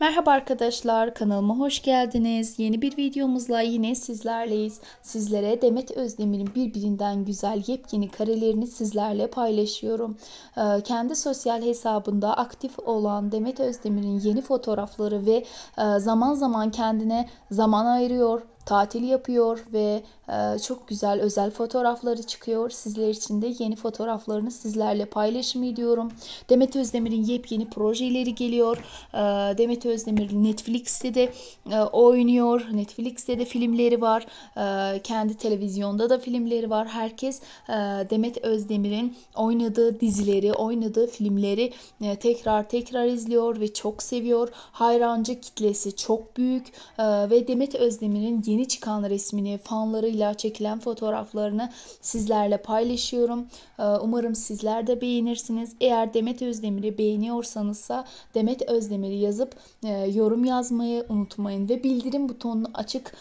Merhaba arkadaşlar kanalıma hoş geldiniz. Yeni bir videomuzla yine sizlerleyiz. Sizlere Demet Özdemir'in birbirinden güzel yepyeni karelerini sizlerle paylaşıyorum. Ee, kendi sosyal hesabında aktif olan Demet Özdemir'in yeni fotoğrafları ve e, zaman zaman kendine zaman ayırıyor tatil yapıyor ve e, çok güzel özel fotoğrafları çıkıyor. Sizler için de yeni fotoğraflarını sizlerle paylaşım ediyorum. Demet Özdemir'in yepyeni projeleri geliyor. E, Demet Özdemir Netflix'te de e, oynuyor. Netflix'te de filmleri var. E, kendi televizyonda da filmleri var. Herkes e, Demet Özdemir'in oynadığı dizileri, oynadığı filmleri e, tekrar tekrar izliyor ve çok seviyor. Hayrancı kitlesi çok büyük e, ve Demet Özdemir'in yeni çıkan resmini, fanlarıyla çekilen fotoğraflarını sizlerle paylaşıyorum. Ee, umarım sizler de beğenirsiniz. Eğer Demet Özdemir'i beğeniyorsanızsa Demet Özdemir'i yazıp e, yorum yazmayı unutmayın ve bildirim butonunu açık